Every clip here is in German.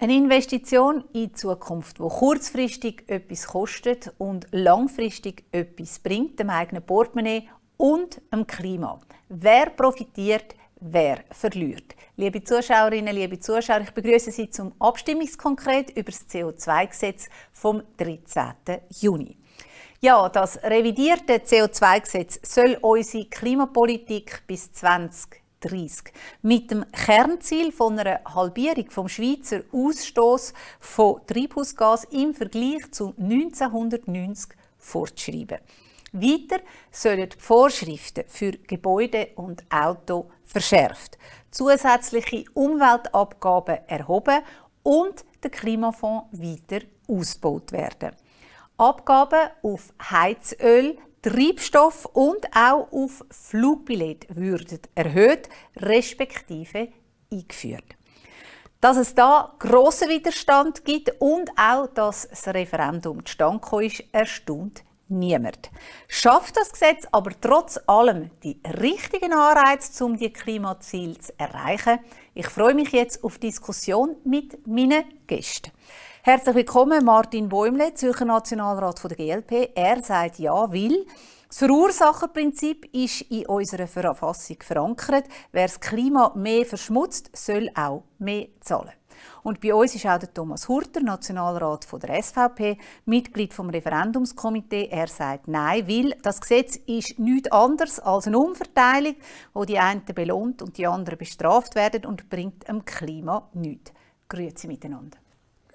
Eine Investition in die Zukunft, die kurzfristig etwas kostet und langfristig etwas bringt, dem eigenen Portemonnaie und dem Klima. Wer profitiert, wer verliert? Liebe Zuschauerinnen, liebe Zuschauer, ich begrüße Sie zum Abstimmungskonkret über das CO2-Gesetz vom 13. Juni. Ja, das revidierte CO2-Gesetz soll unsere Klimapolitik bis 20 mit dem Kernziel von einer Halbierung vom Schweizer Ausstoß von Treibhausgas im Vergleich zu 1990 fortschreiben. Weiter sollen die Vorschriften für Gebäude und Auto verschärft, zusätzliche Umweltabgaben erhoben und der Klimafonds weiter ausgebaut werden. Abgaben auf Heizöl Treibstoff und auch auf Flugbillet würden erhöht respektive eingeführt. Dass es da grossen Widerstand gibt und auch, dass das Referendum zustande gekommen ist, erstaunt niemand. Schafft das Gesetz aber trotz allem die richtigen Anreize, um die Klimaziele zu erreichen? Ich freue mich jetzt auf die Diskussion mit meinen Gästen. Herzlich willkommen, Martin Bäumle, Zürcher Nationalrat der GLP. Er sagt ja, will. das Verursacherprinzip ist in unserer Verfassung verankert. Wer das Klima mehr verschmutzt, soll auch mehr zahlen. Und bei uns ist auch der Thomas Hurter, Nationalrat der SVP, Mitglied vom Referendumskomitee. Er sagt Nein, weil das Gesetz ist nichts anderes als eine Umverteilung, wo die einen belohnt und die anderen bestraft werden und bringt dem Klima nichts. Grüezi miteinander.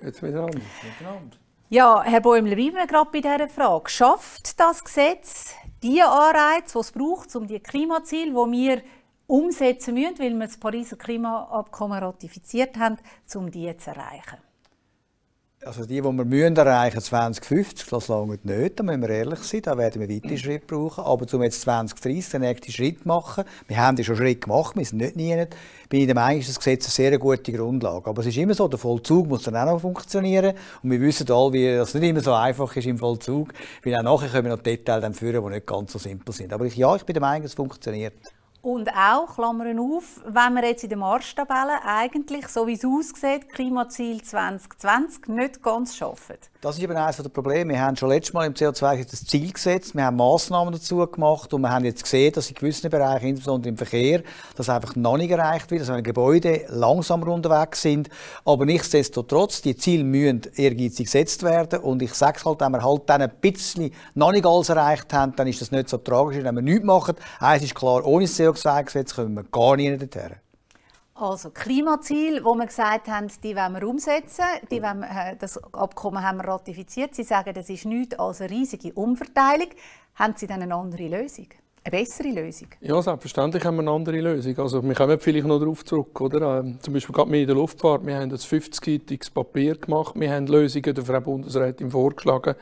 Jetzt miteinander. miteinander. Ja, Herr Bäumler, bleiben wir gerade bei dieser Frage. Schafft das Gesetz die Anreize, die es braucht, um die Klimaziele, die wir umsetzen müssen, weil wir das Pariser Klimaabkommen ratifiziert haben, um die zu erreichen? Also die, die wir müssen erreichen 2050, das lange nicht, da müssen wir ehrlich sein, da werden wir weitere Schritte brauchen. Aber um jetzt 2030 den nächsten Schritt zu machen, wir haben den schon Schritt gemacht, wir sind nicht nie, bin ich der Meinung, ist das Gesetz eine sehr gute Grundlage. Aber es ist immer so, der Vollzug muss dann auch noch funktionieren und wir wissen alle, wie das nicht immer so einfach ist im Vollzug, weil auch nachher können wir noch Details führen, die nicht ganz so simpel sind. Aber ich, ja, ich bin der Meinung, es funktioniert. Und auch, Klammern auf, wenn man jetzt in der Marschtabelle eigentlich, so wie es aussieht, Klimaziel 2020 nicht ganz schaffen. Das ist eben eines der Probleme. Wir haben schon letztes Mal im CO2 das Ziel gesetzt, wir haben Massnahmen dazu gemacht und wir haben jetzt gesehen, dass in gewissen Bereichen, insbesondere im Verkehr, das einfach noch nicht erreicht wird, dass wir Gebäude langsamer unterwegs sind. Aber nichtsdestotrotz, die Ziele müssen ehrgeizig gesetzt werden und ich sage es halt, wenn wir halt dann ein bisschen noch nicht alles erreicht haben, dann ist das nicht so tragisch, wenn wir nichts machen. Eins ist klar, ohne CO Treibhausgasgesetz können wir gar nicht dorthin. Also Klimaziele, wo wir gesagt haben, die wollen wir umsetzen. Die wollen wir, äh, das Abkommen haben wir ratifiziert. Sie sagen, das ist nichts als eine riesige Umverteilung. Haben Sie dann eine andere Lösung? Eine bessere Lösung? Ja, selbstverständlich haben wir eine andere Lösung. Also, wir kommen vielleicht noch darauf zurück. Oder? Ähm, zum Beispiel gerade in der Luftfahrt. Wir haben das 50-seitiges Papier gemacht. Wir haben Lösungen der Frau Bundesrätin vorgeschlagen.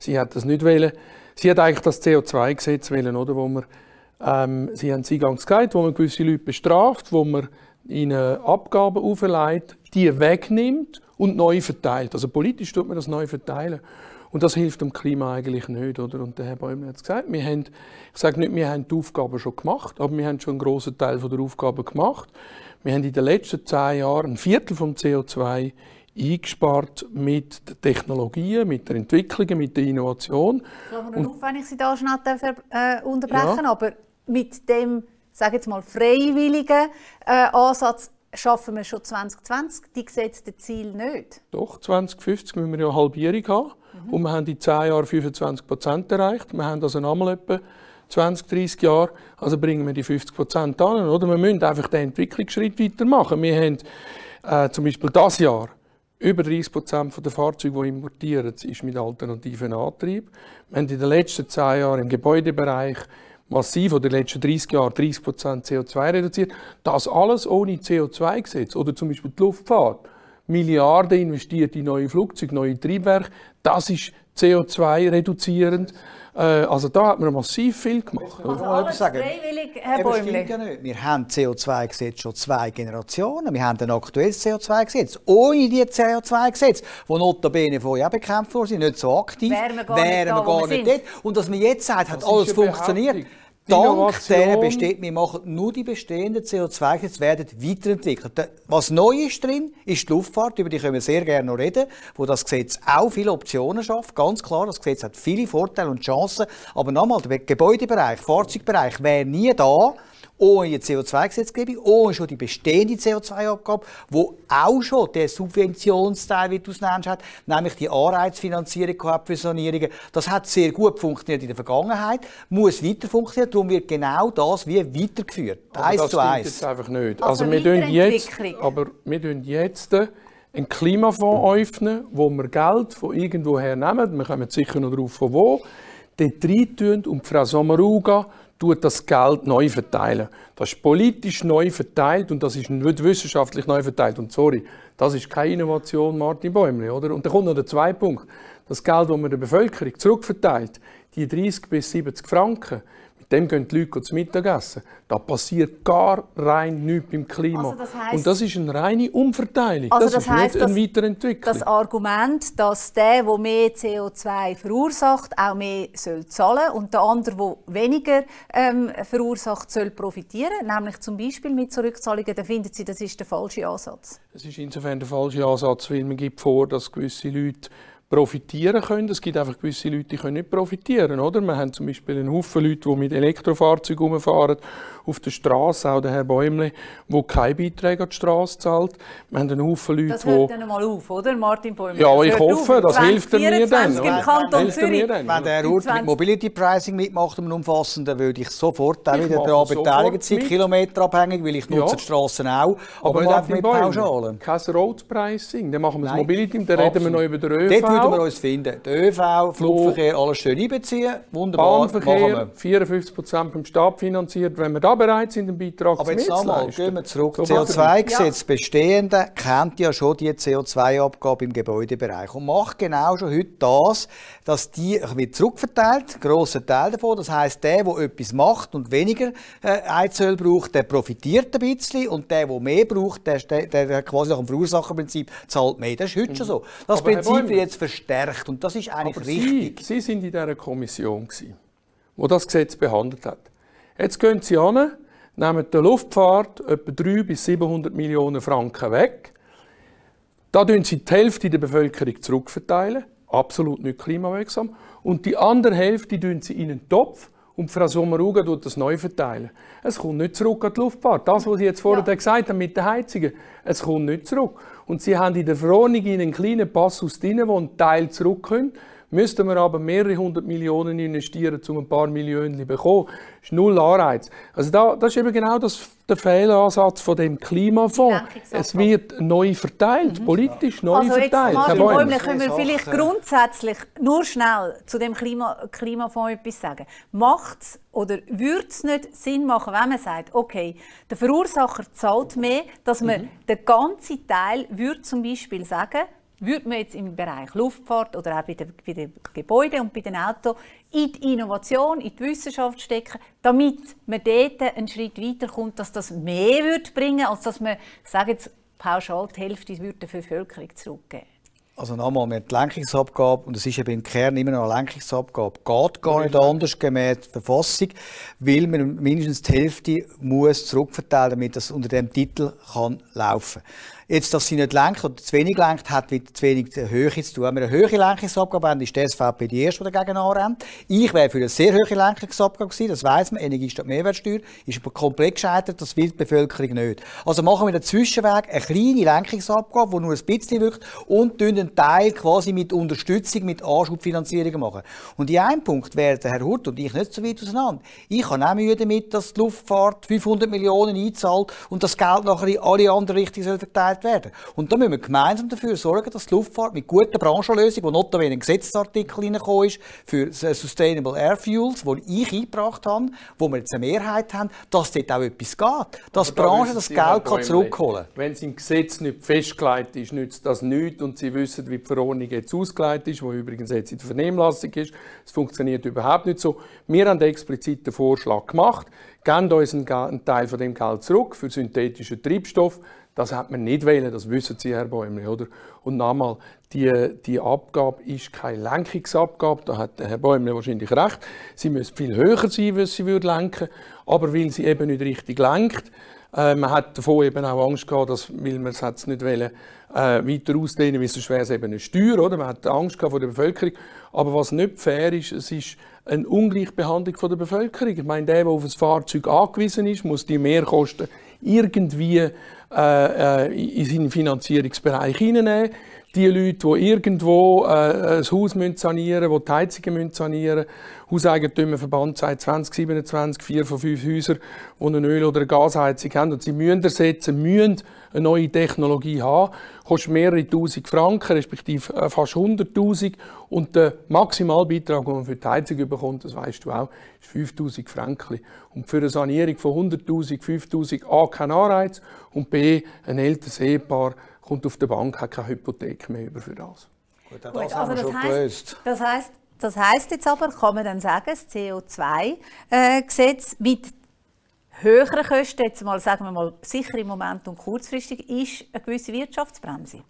Sie hat das nicht wollen. Sie hat eigentlich das CO2-Gesetz wollen, oder? Wo wir ähm, sie haben es eingangs gesagt, wo man gewisse Leute bestraft, wo man ihnen Abgaben auferlegt, die wegnimmt und neu verteilt. Also politisch tut man das neu verteilen. Und das hilft dem Klima eigentlich nicht, oder? Und der Herr Bäumler hat es gesagt, wir haben, ich sage nicht, wir haben die Aufgaben schon gemacht, aber wir haben schon einen grossen Teil der Aufgaben gemacht. Wir haben in den letzten zehn Jahren ein Viertel vom CO2 eingespart mit den Technologien, mit der Entwicklung, mit der Innovation. Ich glaube nur und, auf, wenn ich Sie da schnell darf, äh, unterbrechen ja. aber mit dem, sage jetzt mal, freiwilligen äh, Ansatz schaffen wir schon 2020 die gesetzten Ziele nicht. Doch, 2050 müssen wir ja eine Halbierung haben. Mhm. Und wir haben in 10 Jahren 25 Prozent erreicht. Wir haben also nochmal etwa 20, 30 Jahre, also bringen wir die 50 Prozent an. Oder? Wir müssen einfach den Entwicklungsschritt weitermachen. Wir haben äh, zum Beispiel dieses Jahr über 30 Prozent der Fahrzeuge, die importiert, ist mit alternativen Antrieb. Wir haben in den letzten 10 Jahren im Gebäudebereich massiv oder in den letzten 30 Jahren 30 CO2 reduziert. Das alles ohne CO2-Gesetz oder zum Beispiel die Luftfahrt. Milliarden investiert in neue Flugzeuge, neue Triebwerke. Das ist CO2-reduzierend. Äh, also da hat man massiv viel gemacht. Also alles sagen. freiwillig, Herr Bäumli. Ja nicht. Wir haben CO2-Gesetz schon zwei Generationen. Wir haben ein aktuelles CO2-Gesetz. Ohne die CO2-Gesetz, wo notabene vorher auch bekämpft worden sind, nicht so aktiv, wären wir gar, wären wir gar nicht, da, gar dort. Und dass man jetzt sagt, hat alles funktioniert. Dank denen besteht, wir machen nur die bestehenden CO2, jetzt werden weiterentwickelt. Was neu ist drin, ist die Luftfahrt, über die können wir sehr gerne noch reden, wo das Gesetz auch viele Optionen schafft. Ganz klar, das Gesetz hat viele Vorteile und Chancen. Aber nochmal, der Gebäudebereich, Fahrzeugbereich wäre nie da, ohne die CO2-Gesetzgebung, ohne schon die bestehende CO2-Abgabe, wo auch schon der Subventionsteil, wie du es nennst, hat, nämlich die Anreizfinanzierung gehabt für Sanierungen. Das hat sehr gut funktioniert in der Vergangenheit, muss weiter funktionieren, darum wird genau das wie weitergeführt. Aber eins das zu eins. Jetzt einfach nicht. Also, also wir jetzt, aber wir tun jetzt äh, einen Klimafonds öffnen, wo wir Geld von irgendwoher nehmen, wir kommen sicher noch darauf, von wo, dort rein und Frau Sommaruga tut das Geld neu verteilen. Das ist politisch neu verteilt und das ist nicht wissenschaftlich neu verteilt. Und sorry, das ist keine Innovation, Martin Bäumle, oder? Und da kommt noch der zweite Punkt. Das Geld, das man der Bevölkerung zurückverteilt, die 30 bis 70 Franken, dem gehen die Leute zum Mittagessen. Da passiert gar rein nichts beim Klima. Also das heisst, und das ist eine reine Umverteilung. Also das, das heisst, nicht eine Weiterentwicklung. Das Argument, dass der, der mehr CO2 verursacht, auch mehr soll zahlen und der andere, der weniger ähm, verursacht, soll profitieren, nämlich zum Beispiel mit Zurückzahlungen, Da finden Sie, das ist der falsche Ansatz. Es ist insofern der falsche Ansatz, weil man gibt vor, dass gewisse Leute profitieren können. Es gibt einfach gewisse Leute, die können nicht profitieren, oder? Wir haben zum Beispiel einen Haufen Leute, die mit Elektrofahrzeugen rumfahren, auf der Straße, auch der Herr Bäumle, der keine Beitrag an die Straße zahlt. Wir haben einen Haufen Leute, Das hört wo... dann mal auf, oder, Martin Bäumle? Ja, das ich hoffe, auf. das 20, hilft er mir dann. Im Kanton Zürich. Dann, Wenn der Ort mit Mobility Pricing mitmacht, um umfassenden, würde ich sofort auch wieder daran beteiligen. Sie sind kilometerabhängig, weil ich ja. die Straßen auch, aber, aber nicht einfach mit Bäumle, Kein Road Pricing, dann machen wir das Mobility, dann reden wir noch über den ÖV würden genau. wir uns finden. Der ÖV, Flugverkehr, alles schön einbeziehen. Wunderbar, Bahnverkehr, 54 Prozent vom Staat finanziert. Wenn wir da bereit sind, den Beitrag zu Aber zu jetzt nochmal, gehen wir zurück. So CO2-Gesetz ja. bestehende kennt ja schon die CO2-Abgabe im Gebäudebereich und macht genau schon heute das, dass die wird zurückverteilt, grosser Teil davon. Das heisst, der, der etwas macht und weniger Heizöl äh, braucht, der profitiert ein bisschen und der, der mehr braucht, der, der, der quasi nach dem Verursacherprinzip zahlt mehr. Das ist heute mhm. schon so. Das Aber Prinzip wird jetzt verstärkt. Und das ist eigentlich Aber richtig. Sie, waren in dieser Kommission, gewesen, die das Gesetz behandelt hat. Jetzt gehen Sie an, nehmen der Luftfahrt etwa 300 bis 700 Millionen Franken weg. Da tun Sie die Hälfte der Bevölkerung zurückverteilen, absolut nicht klimawirksam. Und die andere Hälfte tun Sie in einen Topf, und Frau sommer Sommaruga tut das neu verteilen. Es kommt nicht zurück an die Luftfahrt. Das, was Sie jetzt vorher ja. gesagt haben mit den Heizungen, es kommt nicht zurück. Und Sie haben in der Verordnung einen kleinen Passus drin, wo ein Teil zurückkommt. Müssten wir aber mehrere hundert Millionen investieren, um ein paar Millionen zu bekommen. Das ist null Anreiz. Also da, das ist eben genau das der Fehlansatz von dem Klimafonds. Es wird neu verteilt, mhm. politisch neu also verteilt. Jetzt, Martin können wir vielleicht grundsätzlich nur schnell zu dem Klima Klimafonds etwas sagen. Macht es oder würde es nicht Sinn machen, wenn man sagt, okay, der Verursacher zahlt mehr, dass man mhm. den ganzen Teil würde zum Beispiel sagen, würde man jetzt im Bereich Luftfahrt oder auch bei den, bei den Gebäuden und bei den Autos in die Innovation, in die Wissenschaft stecken, damit man dort einen Schritt weiterkommt, dass das mehr wird bringen als dass man, sagen jetzt pauschal, die Hälfte der Bevölkerung zurückgeben. Also nochmal, wir haben die Lenkungsabgabe, und es ist eben im Kern immer noch eine Lenkungsabgabe, geht gar genau. nicht anders gemäß der Verfassung, weil man mindestens die Hälfte muss zurückverteilen, damit das unter dem Titel kann laufen kann. Jetzt, dass sie nicht lenkt oder zu wenig lenkt, hat mit zu wenig Höhe zu tun. Wenn wir eine höhere Lenkungsabgabe haben, ist die SVP die erste, die dagegen anrennt. Ich wäre für eine sehr hohe Lenkungsabgabe gewesen, das weiss man. Energie statt Mehrwertsteuer ist aber komplett gescheitert, das will die Bevölkerung nicht. Also machen wir einen Zwischenweg, eine kleine Lenkungsabgabe, die nur ein bisschen wirkt und einen Teil quasi mit Unterstützung, mit Anschubfinanzierung machen. Und in einem Punkt wäre Herr Hurt und ich nicht so weit auseinander. Ich habe auch Mühe damit, dass die Luftfahrt 500 Millionen einzahlt und das Geld nachher in alle anderen Richtungen verteilt gewährt werden. Und da müssen wir gemeinsam dafür sorgen, dass die Luftfahrt mit guten Branchenlösungen, die notabene in einen Gesetzesartikel reingekommen ist, für äh, Sustainable Air Fuels, den ich eingebracht habe, wo wir jetzt eine Mehrheit haben, dass dort auch etwas geht. Dass die Branche das Geld halt kann zurückholen kann. Wenn es im Gesetz nicht festgelegt ist, nützt das nichts. Und Sie wissen, wie die Verordnung jetzt ausgelegt ist, die übrigens jetzt in der Vernehmlassung ist. Es funktioniert überhaupt nicht so. Wir haben explizit den Vorschlag gemacht, geben uns einen Teil von dem Geld zurück für synthetischen Treibstoff. Das hat man nicht wählen, das wissen Sie, Herr Bäumli, oder? Und nochmal, die, die Abgabe ist keine Lenkungsabgabe, da hat Herr Bäumli wahrscheinlich recht. Sie müsste viel höher sein, was sie würde lenken, aber weil sie eben nicht richtig lenkt, äh, man hat davon eben auch Angst gehabt, dass, weil man es nicht wollen, äh, weiter ausdehnen, weil sonst schwer es eben eine Steuer, oder? Man hat Angst gehabt vor der Bevölkerung. Aber was nicht fair ist, es ist eine Ungleichbehandlung von der Bevölkerung. Ich meine, der, der auf ein Fahrzeug angewiesen ist, muss die Mehrkosten irgendwie äh, äh in seinen Finanzierungsbereich hineinnehmen die Leute, die irgendwo äh, ein Haus müssen sanieren müssen, die die Heizungen müssen sanieren müssen. Hauseigentümerverband sagt 2027 vier von fünf Häusern, die eine Öl- oder eine Gasheizung haben. Und sie müssen ersetzen, müssen eine neue Technologie haben. Kostet mehrere tausend Franken, respektive äh, fast 100.000. Und der Maximalbeitrag, den man für die Heizung bekommt, das weißt du auch, ist 5.000 Franken. Und für eine Sanierung von 100.000, 5.000 A kein Anreiz und B ein älteres Ehepaar kommt auf der Bank, hat keine Hypothek mehr über für das. Gut, das, Gut, also haben wir das schon heisst, gelöst. Das heisst, das heisst jetzt aber, kann man dann sagen, das CO2-Gesetz äh, mit höheren Kosten, jetzt mal, sagen wir mal, sicher im Moment und kurzfristig, ist eine gewisse Wirtschaftsbremse.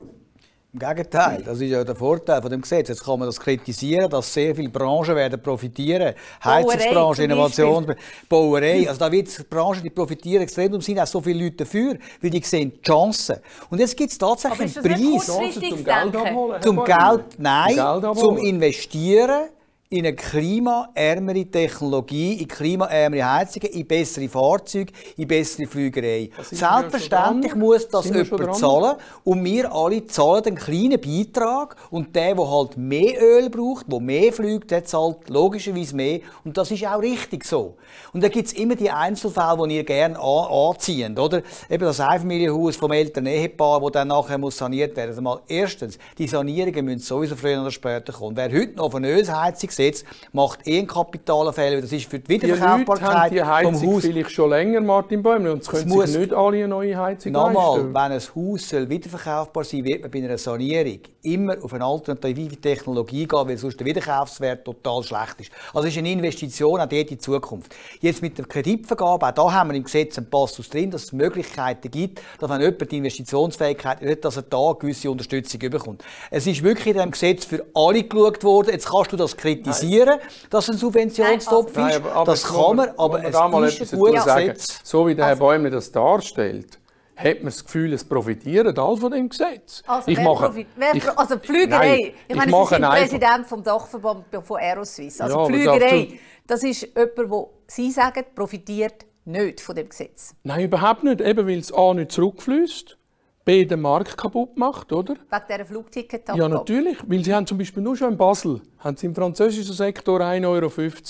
Im Gegenteil, das ist ja der Vorteil von dem Gesetz. Jetzt kann man das kritisieren, dass sehr viele Branchen werden profitieren. Heizungsbranche, Innovation, Bauerei. Also da wird es Branchen, die profitieren extrem. Und sind auch so viele Leute dafür, weil die sehen die Chancen. Und jetzt gibt es tatsächlich einen Preis. Zum Geld abholen, zum Geld, nein, zum Investieren in eine klimaärmere Technologie, in klimaärmere Heizungen, in bessere Fahrzeuge, in bessere Flügerei. Selbstverständlich muss das jemand zahlen und wir alle zahlen einen kleinen Beitrag und der, der halt mehr Öl braucht, der mehr fliegt, der zahlt logischerweise mehr und das ist auch richtig so. Und da gibt es immer die Einzelfälle, die ihr gerne anziehen, oder? Eben das Einfamilienhaus vom älteren Ehepaar, das dann nachher muss saniert werden muss. Also erstens, die Sanierungen müssen sowieso früher oder später kommen. Wer heute noch von eine Ölheizung Gesetz macht eh einen Kapitalfehler. Das ist für die Wiederverkaufbarkeit die Leute haben die vom Haus. vielleicht schon länger, Martin Bäumler, und es können muss, sich nicht alle eine neue Heizung Nochmal, wenn ein Haus wiederverkaufbar sein soll, wird man bei einer Sanierung immer auf eine alternative Technologie gehen, weil sonst der Wiederkaufswert total schlecht ist. Also es ist eine Investition auch dort die Zukunft. Jetzt mit der Kreditvergabe, auch da haben wir im Gesetz einen Passus drin, dass es Möglichkeiten gibt, dass wenn jemand die Investitionsfähigkeit hat, dass er da gewisse Unterstützung bekommt. Es ist wirklich in diesem Gesetz für alle geschaut worden. Jetzt kannst du das kritisieren kritisieren, dass ein Subventionstopf Nein, also ist. Nein, aber, das kann man, aber man es mal ist ein gutes Gesetz. So wie der also, Herr Bäumler das darstellt, hat man das Gefühl, es profitieren alle von dem Gesetz. Also, ich mache, ich, also die Flügerei, nein, ich, ich meine, ich mache Sie sind Präsident vom Dachverband von Aeroswiss. Also ja, die Flügerei, das, das ist jemand, wo Sie sagen, profitiert nicht von dem Gesetz. Nein, überhaupt nicht, eben weil es A nicht zurückfließt B den Markt kaputt macht, oder? Wegen dieser flugticket -Tabko. Ja, natürlich. Weil sie haben zum Beispiel nur schon in Basel, haben sie im französischen Sektor 1,50 Euro.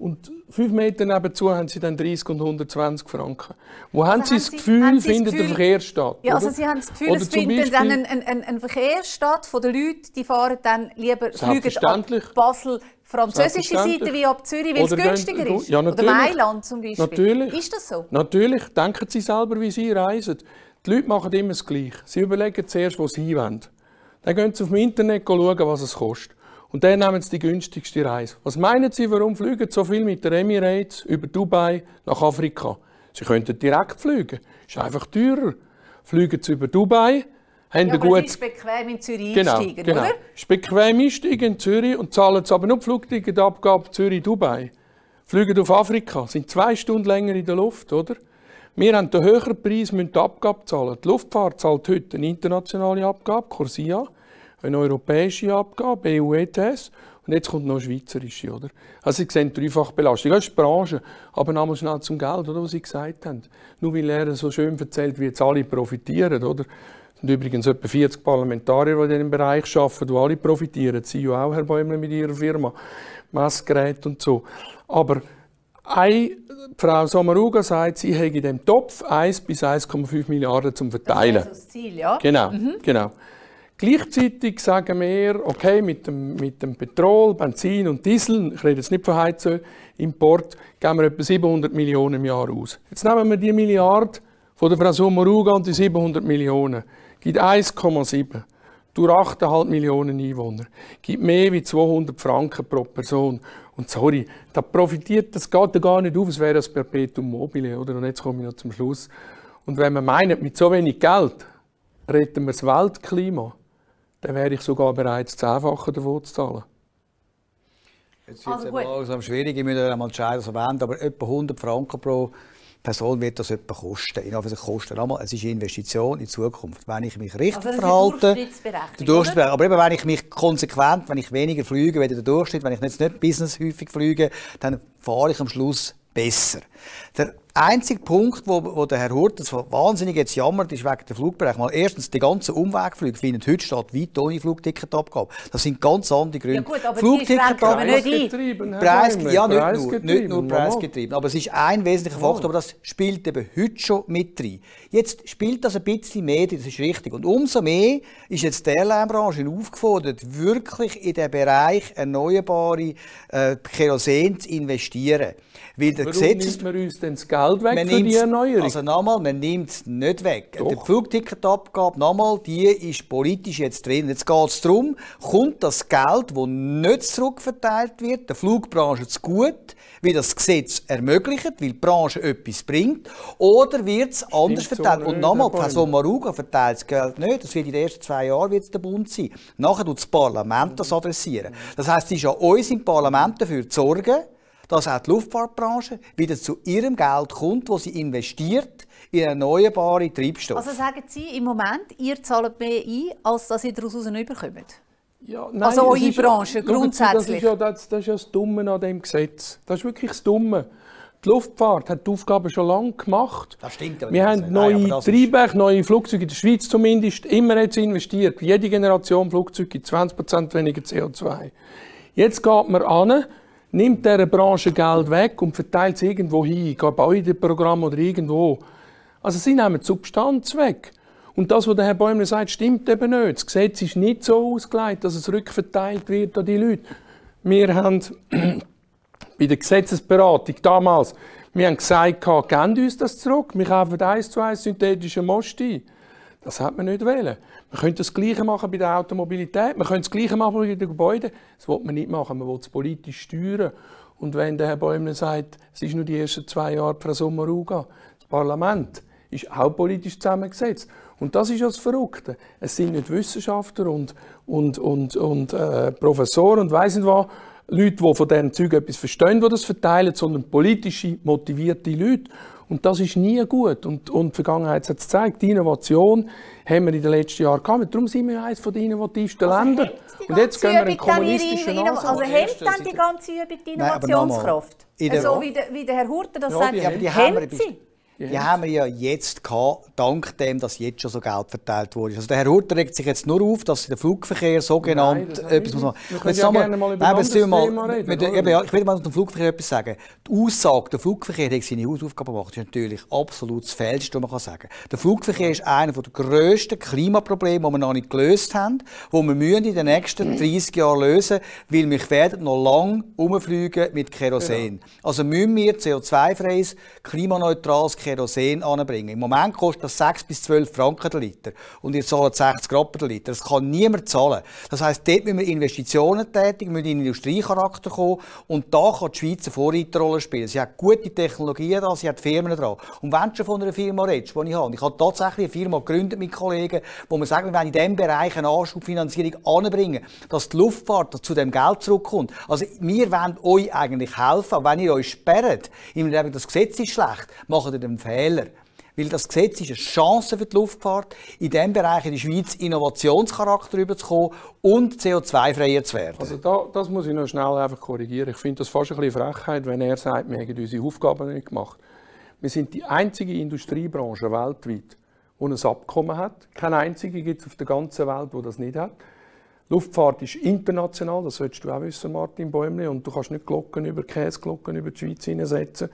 Und fünf Meter nebenzu haben sie dann 30 und 120 Franken. Wo also haben, sie haben, Gefühl, sie das Gefühl, findet der Verkehr statt? Ja, also sie haben das Gefühl, oder es findet dann ein, ein, ein, Verkehr statt von den Leuten, die fahren dann lieber fliegen ab Basel französische Seite wie ab Zürich, weil es günstiger gehen, ist. Ja, oder Mailand zum Beispiel. Natürlich. Ist das so? Natürlich. Denken Sie selber, wie Sie reisen. Die Leute machen immer das Gleiche. Sie überlegen zuerst, wo sie hinwenden. Dann gehen sie auf dem Internet schauen, was es kostet. Und dann nehmen sie die günstigste Reise. Was meinen Sie, warum fliegen so viel mit der Emirates über Dubai nach Afrika? Sie könnten direkt fliegen. Ist einfach teurer. Fliegen sie über Dubai, haben ja, aber gutes... ist bequem in Zürich genau, einsteigen, genau. oder? ist bequem einsteigen in Zürich und zahlen sie aber nur die Flugticketabgabe Zürich-Dubai. Fliegen auf Afrika, sind zwei Stunden länger in der Luft, oder? Wir haben den höheren Preis müssen die Abgabe zahlen. Die Luftfahrt zahlt heute eine internationale Abgabe, Corsia, eine europäische Abgabe, EU-ETS und jetzt kommt noch eine schweizerische. Oder? Also Sie sehen dreifach Belastung. Das ist die Branche, aber nochmal schnell zum Geld, oder, was Sie gesagt haben. Nur weil er so schön erzählt, wie jetzt alle profitieren. Oder? Es sind übrigens etwa 40 Parlamentarier, die in diesem Bereich arbeiten, die alle profitieren. Sie ja auch, Herr Bäumler, mit Ihrer Firma, Messgeräte und so. Aber Ei, Frau Sommeruga sagt, sie hätte in dem Topf 1 bis 1,5 Milliarden zum Verteilen. Das ist das Ziel, ja. Genau, mhm. genau. Gleichzeitig sagen wir, okay, mit dem, mit dem Petrol, Benzin und Diesel, ich rede jetzt nicht von Heizöl, Import, geben wir etwa 700 Millionen im Jahr aus. Jetzt nehmen wir die Milliarde von der Frau Sommeruga und die 700 Millionen, gibt 1,7 durch 8,5 Millionen Einwohner gibt mehr als 200 Franken pro Person. Und sorry, da profitiert, das geht ja gar nicht auf, es wäre das Perpetuum mobile. Oder? Und jetzt komme ich noch zum Schluss. Und wenn man meint, mit so wenig Geld retten wir das Weltklima, dann wäre ich sogar bereit, das Zehnfache davon zu zahlen. Jetzt wird es also langsam schwierig, ich müsste einmal die Scheidung erwähnen, aber etwa 100 Franken pro Person wird das etwas kosten. In kosten einmal, es ist eine Investition in die Zukunft. Wenn ich mich richtig also verhalte, der Durchschnitt, aber eben, wenn ich mich konsequent, wenn ich weniger fliege, weder der Durchschnitt, wenn ich jetzt nicht häufig fliege, dann fahre ich am Schluss besser. Der einzige Punkt, wo, wo der Herr Hurt das wahnsinnig jetzt jammert, ist wegen der Flugbereich. Mal erstens, die ganzen Umwegflüge finden heute statt, weit ohne Flugticketabgabe. Das sind ganz andere Gründe. Ja gut, aber Flugticketabgabe nicht preisgetrieben, Preis, ja, nicht nur, nicht nur preisgetrieben. Aber es ist ein wesentlicher Faktor, aber das spielt eben heute schon mit rein. Jetzt spielt das ein bisschen mehr, das ist richtig. Und umso mehr ist jetzt die Airline-Branche aufgefordert, wirklich in den Bereich erneuerbare äh, Kerosin zu investieren. Weil der Warum nimmt man uns denn das Geld weg für die Erneuerung? Also nochmal, man nimmt es nicht weg. Doch. Die Flugticketabgabe, nochmal, die ist politisch jetzt drin. Jetzt geht es darum, kommt das Geld, das nicht zurückverteilt wird, der Flugbranche zu gut, wie das Gesetz ermöglicht, weil die Branche etwas bringt, oder wird es anders verteilt? So Und nochmal, Frau Maruga verteilt das Geld nicht. Das wird in den ersten zwei Jahren wird's der Bund sein. Nachher wird das Parlament das mhm. adressieren. Das heisst, es ist an uns im Parlament dafür zu sorgen, dass auch die Luftfahrtbranche wieder zu ihrem Geld kommt, das sie investiert in erneuerbare Treibstoffe. Also sagen Sie im Moment, ihr zahlt mehr ein, als dass ihr daraus überkommt? Ja, also nein, also eure Branche grundsätzlich. Ja, das, ist ja, das, das ist ja das Dumme an diesem Gesetz. Das ist wirklich das Dumme. Die Luftfahrt hat die Aufgaben schon lange gemacht. Das stimmt. Wir haben nicht. neue Triebwerke, neue Flugzeuge in der Schweiz zumindest immer jetzt investiert. Jede Generation Flugzeuge gibt 20% weniger CO2. Jetzt geht man an nimmt der Branche Geld weg und verteilt es irgendwo hin, bei Programm oder irgendwo. Also sie nehmen die Substanz weg. Und das, was der Herr Bäumler sagt, stimmt eben nicht. Das Gesetz ist nicht so ausgelegt, dass es rückverteilt wird an die Leute. Wir haben bei der Gesetzesberatung damals wir haben gesagt, gebt uns das zurück, wir kaufen eins zu eins synthetische Most ein. Das hat man nicht wählen. Man könnte das Gleiche machen bei der Automobilität, man könnte das Gleiche machen bei den Gebäuden. Das will man nicht machen, man will es politisch steuern. Und wenn der Herr Bäumler sagt, es ist nur die ersten zwei Jahre Frau Sommaruga, das Parlament ist auch politisch zusammengesetzt. Und das ist das Verrückte. Es sind nicht Wissenschaftler und, und, und, und äh, Professoren und weiss nicht was, Leute, die von diesen Zeugen etwas verstehen, die das verteilen, sondern politische, motivierte Leute. Und das ist nie gut. Und, und die Vergangenheit hat es gezeigt, die Innovation haben wir in den letzten Jahren gehabt. Darum sind wir eines der innovativsten also Länder. Und jetzt gehen wir in kommunistischen Ansatz. Also hemmt dann die ganze Übung die Innovationskraft? Nein, so also wie der, wie der Herr Hurter das ja, sagt, die, ja, die hemmt sie? Yes. Die haben wir ja jetzt gehabt, dank dem, dass jetzt schon so Geld verteilt wurde. Also der Herr Hurter regt sich jetzt nur auf, dass der Flugverkehr sogenannt Nein, etwas muss machen. Wir können ja gerne mal über Nein, ein Thema mal, reden. Mit, ja, ich will mal zum Flugverkehr etwas sagen. Die Aussage, der Flugverkehr hat seine Hausaufgaben gemacht, ist natürlich absolut das Fälschste, was man kann sagen kann. Der Flugverkehr ist einer der grössten Klimaprobleme, die wir noch nicht gelöst haben, die wir müssen in den nächsten 30 Jahren lösen müssen, weil wir werden noch lange umfliegen mit Kerosin. Genau. Also müssen wir CO2-freies, klimaneutrales Kerosin Kerosin anbringen. Im Moment kostet das 6 bis 12 Franken der Liter und ihr zahlt 60 Rappen der Liter. Das kann niemand zahlen. Das heisst, dort müssen wir Investitionen tätigen, müssen in Industriecharakter kommen und da kann die Schweiz eine Vorreiterrolle spielen. Sie hat gute Technologien da, sie hat Firmen dran. Und wenn du schon von einer Firma redest, die ich habe, ich habe tatsächlich eine Firma gegründet mit Kollegen, wo man sagt, wir wollen in diesem Bereich eine Anschubfinanzierung anbringen, dass die Luftfahrt zu dem Geld zurückkommt. Also wir wollen euch eigentlich helfen, wenn ihr euch sperrt, indem das Gesetz ist schlecht, macht ihr dem Fehler. Weil das Gesetz ist eine Chance für die Luftfahrt, in diesem Bereich in der Schweiz Innovationscharakter überzukommen und CO2-freier zu werden. Also da, das muss ich noch schnell einfach korrigieren. Ich finde das fast ein bisschen Frechheit, wenn er sagt, wir haben unsere Aufgaben nicht gemacht. Wir sind die einzige Industriebranche weltweit, die ein Abkommen hat. Keine einzige gibt es auf der ganzen Welt, die das nicht hat. Luftfahrt ist international, das solltest du auch wissen, Martin Bäumli, und du kannst nicht Glocken über Käseglocken über die Schweiz hineinsetzen.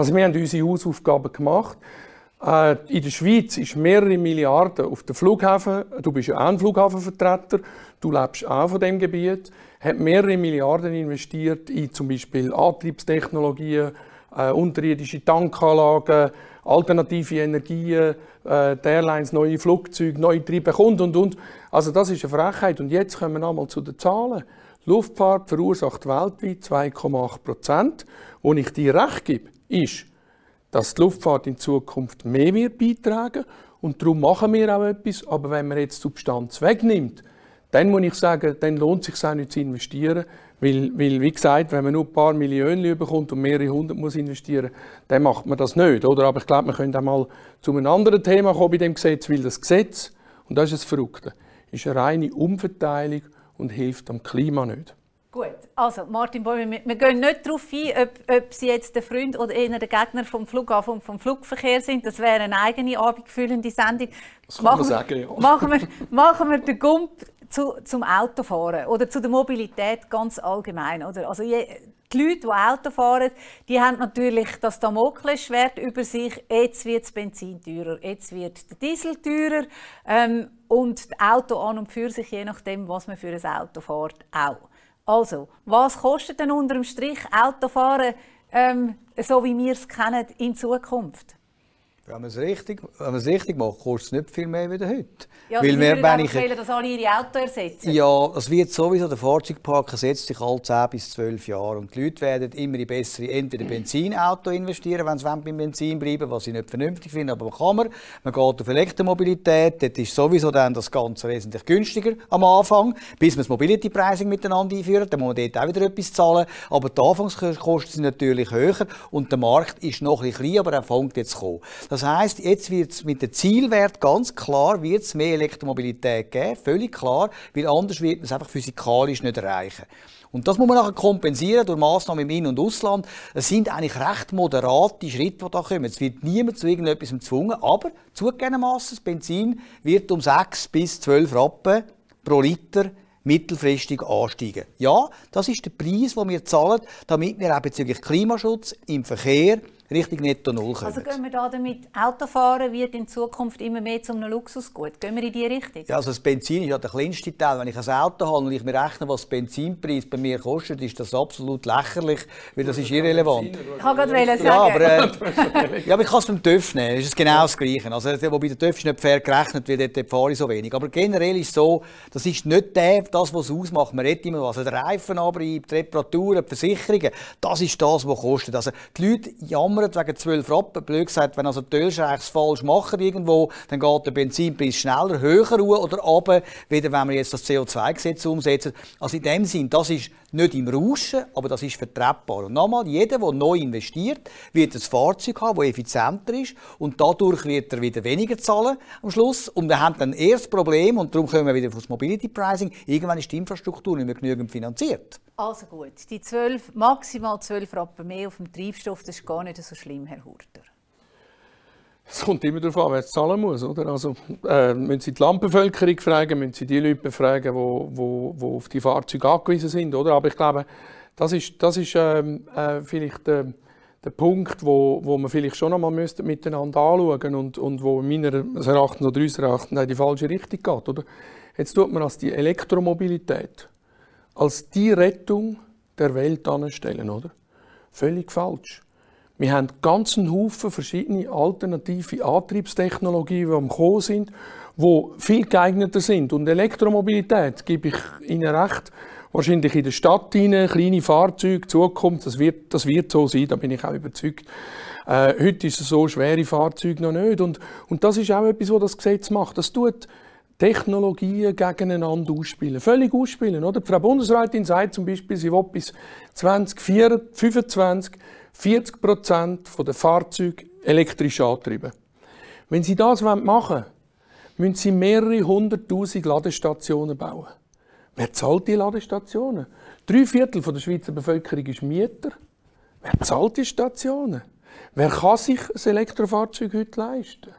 Also wir haben unsere Hausaufgaben gemacht. Äh, in der Schweiz ist mehrere Milliarden auf den Flughafen. Du bist ja auch ein Flughafenvertreter. Du lebst auch von dem Gebiet. Hat mehrere Milliarden investiert in zum Beispiel Antriebstechnologien, äh, unterirdische Tankanlagen, alternative Energien, äh, die Airlines, neue Flugzeuge, neue Triebe und und und. Also das ist eine Frechheit. Und jetzt kommen wir einmal zu den Zahlen. Die Luftfahrt verursacht weltweit 2,8 Prozent. Und ich dir recht gebe, ist, dass die Luftfahrt in Zukunft mehr wird beitragen und darum machen wir auch etwas. Aber wenn man jetzt Substanz wegnimmt, dann muss ich sagen, dann lohnt es sich auch nicht zu investieren, weil, weil, wie gesagt, wenn man nur ein paar Millionen bekommt und mehrere hundert muss investieren, dann macht man das nicht, oder? Aber ich glaube, wir können auch mal zu einem anderen Thema kommen bei dem Gesetz, weil das Gesetz, und das ist das Verrückte, ist eine reine Umverteilung und hilft am Klima nicht. Gut, also Martin Bäumer, wir, gehen nicht darauf ein, ob, ob, Sie jetzt der Freund oder eher der Gegner vom Flughafen und vom Flugverkehr sind. Das wäre eine eigene abendfüllende Sendung. Das kann machen man sagen, wir, ja. Machen wir, machen wir den Gump zu, zum Autofahren oder zu der Mobilität ganz allgemein. Oder? Also je, die Leute, die Auto fahren, die haben natürlich das Damoklesschwert über sich. Jetzt wird das Benzin teurer, jetzt wird der Diesel teurer ähm, und das Auto an und für sich, je nachdem, was man für ein Auto fährt, auch. Also, was kostet denn unterm Strich Autofahren, ähm, so wie wir es kennen, in Zukunft? Wenn man es richtig, wenn richtig macht, kostet es nicht viel mehr wie heute. Ja, also Weil wir, wenn ich, wollen, dass alle ihre Autos ersetzen. Ja, es wird sowieso, der Fahrzeugpark ersetzt sich alle 10 bis 12 Jahre. Und die Leute werden immer in bessere, entweder Benzinauto investieren, wenn sie beim Benzin bleiben was ich nicht vernünftig finde, aber man kann man. Man geht auf Elektromobilität, dort ist sowieso dann das Ganze wesentlich günstiger am Anfang, bis man das Mobility Pricing miteinander einführt, dann muss man dort auch wieder etwas zahlen. Aber die Anfangskosten sind natürlich höher und der Markt ist noch ein bisschen klein, aber er fängt jetzt zu kommen. Das das heißt, jetzt wird es mit dem Zielwert ganz klar, wird mehr Elektromobilität geben, völlig klar, weil anders wird man es einfach physikalisch nicht erreichen. Und das muss man nachher kompensieren durch Massnahmen im In- und Ausland. Es sind eigentlich recht moderate Schritte, die da kommen. Es wird niemand zu irgendetwas gezwungen, aber zugegebenermassen, das Benzin wird um 6 bis 12 Rappen pro Liter mittelfristig ansteigen. Ja, das ist der Preis, den wir zahlen, damit wir auch bezüglich Klimaschutz im Verkehr Richtung Netto Null kommen. Also gehen wir da damit, Autofahren wird in Zukunft immer mehr zu einem Luxusgut. Gehen wir in diese Richtung? Ja, also das Benzin ist ja der kleinste Teil. Wenn ich ein Auto habe und ich mir rechne, was der Benzinpreis bei mir kostet, ist das absolut lächerlich, weil das ist irrelevant. Ich kann gerade sagen. Ja, aber, äh, ja, aber ich kann es beim TÜV nehmen, das ist genau das Gleiche. Also, wobei der TÜV ist nicht fair gerechnet, weil dort fahre ich so wenig. Aber generell ist es so, das ist nicht der, das, was es ausmacht. Man redet immer, was also der Reifen abreibt, die Reparaturen, die Versicherungen, das ist das, was kostet. Also die Leute jammern jammert wegen 12 Rappen. Blöd gesagt, wenn also die Ölscheichs falsch machen irgendwo, dann geht der Benzinpreis schneller höher oder runter, wieder wenn wir jetzt das CO2-Gesetz umsetzen. Also in dem Sinn, das ist nicht im Rauschen, aber das ist vertretbar. Und nochmal, jeder, der neu investiert, wird ein Fahrzeug haben, das effizienter ist und dadurch wird er wieder weniger zahlen am Schluss. Und wir haben dann erst das Problem, und darum kommen wir wieder auf das Mobility Pricing, irgendwann ist die Infrastruktur nicht mehr genügend finanziert. Also gut, die 12, maximal 12 Rappen mehr auf dem Treibstoff, das ist gar nicht so schlimm, Herr Hurter. Es kommt immer darauf an, wer zahlen muss. Oder? Also, äh, müssen Sie die Landbevölkerung fragen, müssen Sie die Leute fragen, die, die, die auf die Fahrzeuge angewiesen sind. Oder? Aber ich glaube, das ist, das ist ähm, äh, vielleicht äh, der Punkt, wo, wo man vielleicht schon einmal miteinander anschauen und, und wo meiner Erachtens oder unserer Erachtens in die falsche Richtung geht. Oder? Jetzt tut man als die Elektromobilität als die Rettung der Welt anstellen, oder? Völlig falsch. Wir haben ganzen Haufen verschiedene alternative Antriebstechnologien, die am Kommen sind, die viel geeigneter sind. Und Elektromobilität, gebe ich Ihnen recht, wahrscheinlich in der Stadt hinein, kleine Fahrzeuge, Zukunft, das wird, das wird so sein, da bin ich auch überzeugt. Äh, heute ist es so, schwere Fahrzeuge noch nicht. Und, und das ist auch etwas, was das Gesetz macht. Das tut Technologien gegeneinander ausspielen. Völlig ausspielen, oder? Die Frau Bundesrätin sagt zum Beispiel, sie will bis 2025 40 Prozent der Fahrzeuge elektrisch antrieben. Wenn Sie das machen wollen, müssen Sie mehrere hunderttausend Ladestationen bauen. Wer zahlt die Ladestationen? Drei Viertel der Schweizer Bevölkerung ist Mieter. Wer zahlt die Stationen? Wer kann sich ein Elektrofahrzeug heute leisten?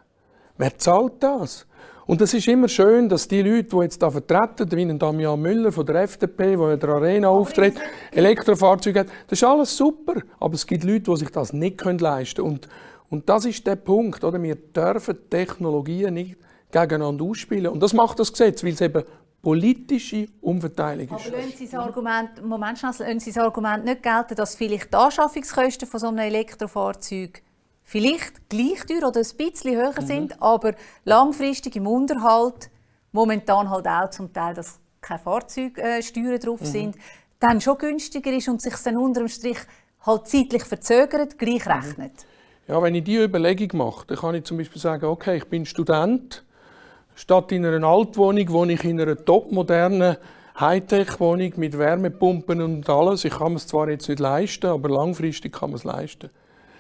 Wer zahlt das? Und es ist immer schön, dass die Leute, die jetzt hier vertreten, wie Damian Müller von der FDP, der in der Arena auftritt, Elektrofahrzeuge hat, das ist alles super. Aber es gibt Leute, die sich das nicht leisten können. Und, und das ist der Punkt. Oder? Wir dürfen Technologien nicht gegeneinander ausspielen. Und das macht das Gesetz, weil es eben politische Umverteilung ist. Aber Sie das Argument, Moment, lassen Sie das Argument nicht gelten, dass vielleicht die Anschaffungskosten von so einem Elektrofahrzeug vielleicht gleich teuer oder ein bisschen höher mhm. sind, aber langfristig im Unterhalt, momentan halt auch zum Teil, dass keine Fahrzeugsteuern äh, drauf mhm. sind, dann schon günstiger ist und sich dann unterm Strich halt zeitlich verzögert, gleich mhm. rechnet. Ja, wenn ich diese Überlegung mache, dann kann ich zum Beispiel sagen, okay, ich bin Student, statt in einer Altwohnung wohne ich in einer topmodernen Hightech-Wohnung mit Wärmepumpen und alles. Ich kann es zwar jetzt nicht leisten, aber langfristig kann man es leisten.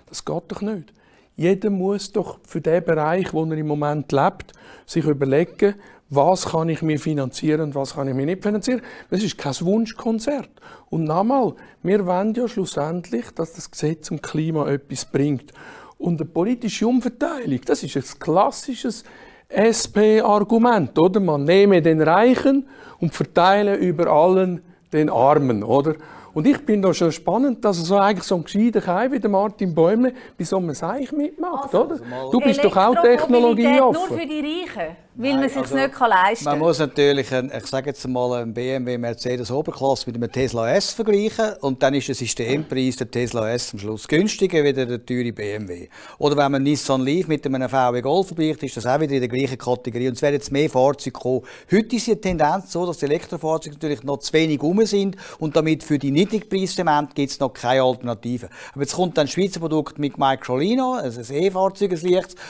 Das geht doch nicht. Jeder muss doch für den Bereich, wo er im Moment lebt, sich überlegen, was kann ich mir finanzieren und was kann ich mir nicht finanzieren. Das ist kein Wunschkonzert. Und nochmal, wir wollen ja schlussendlich, dass das Gesetz zum Klima etwas bringt. Und eine politische Umverteilung, das ist ein klassisches SP-Argument, oder? Man nehme den Reichen und verteile über allen den Armen, oder? Und ich bin da schon spannend, dass so eigentlich so ein gescheiter Kai wie der Martin Bäumle bei so einem Seich mitmacht, also, oder? Also du bist doch auch technologieoffen. Nur für die Reichen? Weil man es sich also, nicht kann leisten kann. Man muss natürlich, einen, ich sage jetzt mal, einen BMW Mercedes Oberklasse mit einem Tesla S vergleichen und dann ist der Systempreis der Tesla S am Schluss günstiger als der teure BMW. Oder wenn man Nissan Leaf mit einem VW Golf vergleicht, ist das auch wieder in der gleichen Kategorie und es werden jetzt mehr Fahrzeuge kommen. Heute ist die Tendenz so, dass die Elektrofahrzeuge natürlich noch zu wenig rum sind und damit für die Niedrigpreissegmente gibt es noch keine Alternative. Aber jetzt kommt dann ein Schweizer Produkt mit Microlino, also ein E-Fahrzeug,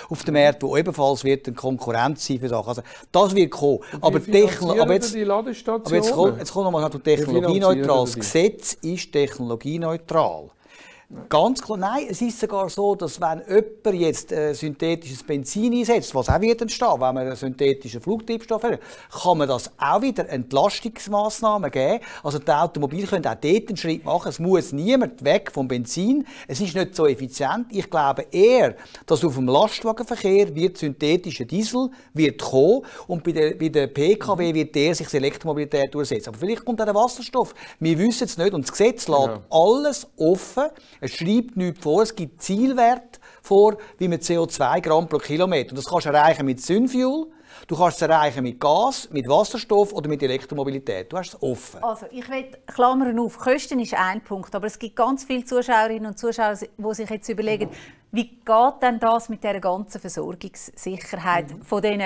auf den Markt, wo ebenfalls wird eine Konkurrenz sein für Sachen. Also, das wird kommen. Aber, Techno aber, jetzt, die aber jetzt jetzt kommt nochmal noch technologieneutral. Gesetz ist technologieneutral. Ganz klar, nein, es ist sogar so, dass wenn jemand jetzt äh, synthetisches Benzin einsetzt, was auch wird entstehen, wenn man einen synthetischen Flugtriebstoff hat, kann man das auch wieder Entlastungsmaßnahmen geben. Also die Automobile können auch dort einen Schritt machen. Es muss niemand weg vom Benzin. Es ist nicht so effizient. Ich glaube eher, dass auf dem Lastwagenverkehr wird synthetischer Diesel wird kommen und bei der, bei der PKW mhm. wird der sich die Elektromobilität durchsetzen. Aber vielleicht kommt auch der Wasserstoff. Wir wissen es nicht und das Gesetz lässt ja. alles offen es schreibt nichts vor, es gibt Zielwerte vor, wie man CO2 Gramm pro Kilometer. Und das kannst du erreichen mit Synfuel, Du kannst es erreichen mit Gas, mit Wasserstoff oder mit Elektromobilität. Du hast es offen. Also, ich will Klammern auf. Kosten ist ein Punkt, aber es gibt ganz viele Zuschauerinnen und Zuschauer, die sich jetzt überlegen, wie geht denn das mit der ganzen Versorgungssicherheit mhm. von diesen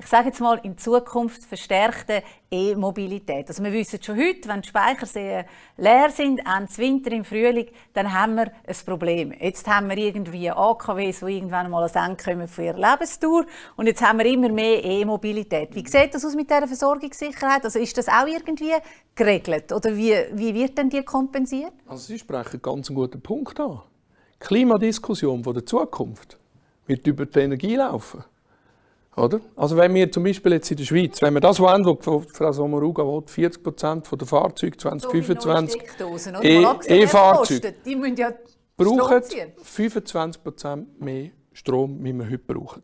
ich sage jetzt mal, in Zukunft verstärkte E-Mobilität. Also wir wissen schon heute, wenn die Speicherseen leer sind, Ende Winter, im Frühling, dann haben wir ein Problem. Jetzt haben wir irgendwie AKWs, die irgendwann mal ein Ende kommen von ihrer Lebensdauer. und jetzt haben wir immer mehr E-Mobilität. Wie sieht das aus mit dieser Versorgungssicherheit? Also ist das auch irgendwie geregelt oder wie, wie wird denn die kompensiert? Also Sie sprechen ganz einen guten Punkt an. Die Klimadiskussion von der Zukunft wird über die Energie laufen. Oder? Also wenn wir zum Beispiel jetzt in der Schweiz, wenn wir das wollen, was Frau Sommaruga will, 40 Prozent der Fahrzeuge 2025 E-Fahrzeuge, e die ja brauchen 25 Prozent mehr Strom, wie wir heute brauchen.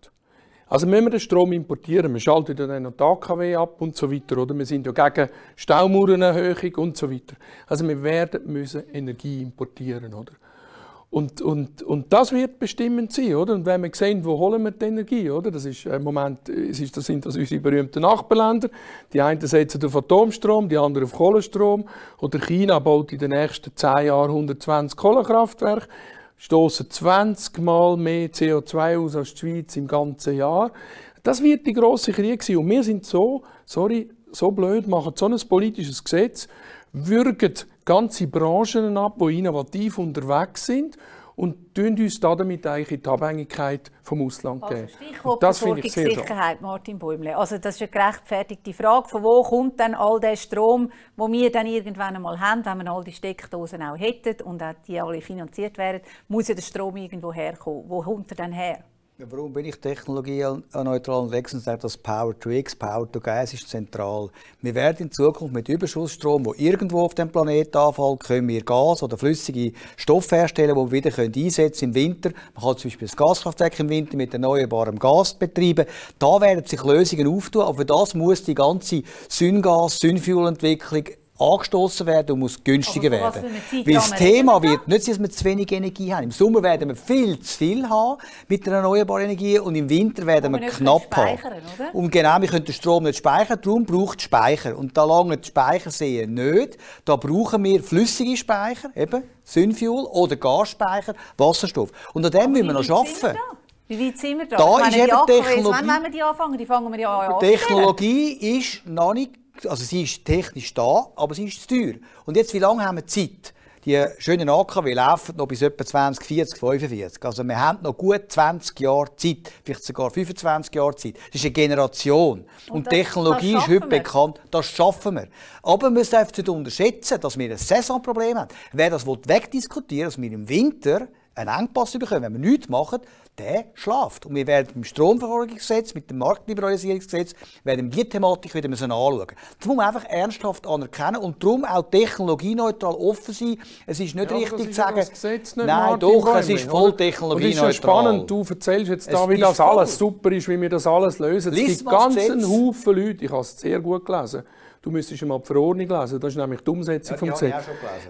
Also müssen wir den Strom importieren, wir schalten dann noch die AKW ab und so weiter, oder? Wir sind ja gegen Staumauererhöhung und so weiter. Also wir werden müssen Energie importieren, oder? Und, und, und das wird bestimmend sein, oder? Und wenn wir sehen, wo holen wir die Energie, oder? Das ist äh, im Moment, äh, es ist, das sind das unsere berühmten Nachbarländer. Die einen setzen auf Atomstrom, die anderen auf Kohlenstrom. Oder China baut in den nächsten 10 Jahren 120 Kohlekraftwerke, stoßen 20 Mal mehr CO2 aus als die Schweiz im ganzen Jahr. Das wird die große Krieg sein. Und wir sind so, sorry, so blöd, machen so ein politisches Gesetz, würgen ganze Branchen ab, die innovativ unterwegs sind und tun uns damit eigentlich in die Abhängigkeit vom Ausland also, geben. Stichwort das Versorgungssicherheit, Martin Bäumle. Also das ist eine gerechtfertigte Frage, von wo kommt denn all der Strom, den wir dann irgendwann einmal haben, wenn wir all die Steckdosen auch hätten und auch die alle finanziert wären, muss ja der Strom irgendwo herkommen. Wo kommt er dann her? Warum bin ich technologieneutral unterwegs und sage, das Power to X, Power to Gas ist zentral? Wir werden in Zukunft mit Überschussstrom, wo irgendwo auf dem Planeten anfällt, können wir Gas oder flüssige Stoffe herstellen, wo wir wieder können einsetzen im Winter. Man kann zum Beispiel das Gaskraftwerk im Winter mit erneuerbarem Gas betreiben. Da werden sich Lösungen auftun, aber für das muss die ganze Syngas, Synfuel-Entwicklung angestoßen werden und muss günstiger werden. Weil das Thema wird nicht sein, dass wir zu wenig Energie haben. Im Sommer werden wir viel zu viel haben mit der erneuerbaren Energie und im Winter werden wir, wir knapp haben. Oder? Und genau, wir können den Strom nicht speichern, darum braucht es Speicher. Und da lange die Speicher sehen nicht. Da brauchen wir flüssige Speicher, eben Synfuel oder Gasspeicher, Wasserstoff. Und an dem Aber müssen wir noch arbeiten. Wie weit sind wir da? Da ist eben die Technologie. Wenn, wenn wir die anfangen, die fangen wir ja an. Technologie ist noch nicht also sie ist technisch da, aber sie ist zu teuer. Und jetzt, wie lange haben wir Zeit? Die schönen AKW laufen noch bis etwa 2040, 45. Also wir haben noch gut 20 Jahre Zeit, vielleicht sogar 25 Jahre Zeit. Das ist eine Generation. Und, Und das, Technologie das ist heute wir. bekannt, das schaffen wir. Aber wir dürfen nicht unterschätzen, dass wir ein Saisonproblem haben. Wer das wegdiskutieren will, dass wir im Winter einen Engpass bekommen, wenn wir nichts machen, der schlaft. Und wir werden mit dem Stromversorgungsgesetz, mit dem Marktliberalisierungsgesetz, werden wir diese Thematik wieder müssen anschauen Das muss man einfach ernsthaft anerkennen und darum auch technologieneutral offen sein. Es ist nicht ja, richtig zu sagen, Gesetz nicht nein, doch, Bäume, es ist voll technologieneutral. Es ist ja spannend, du erzählst jetzt da, wie das alles super ist, wie wir das alles lösen. Es Lies gibt ganzen Haufen Leute, ich habe es sehr gut gelesen, Du müsstest mal die Verordnung lesen, das ist nämlich die Umsetzung ja, vom Gesetz.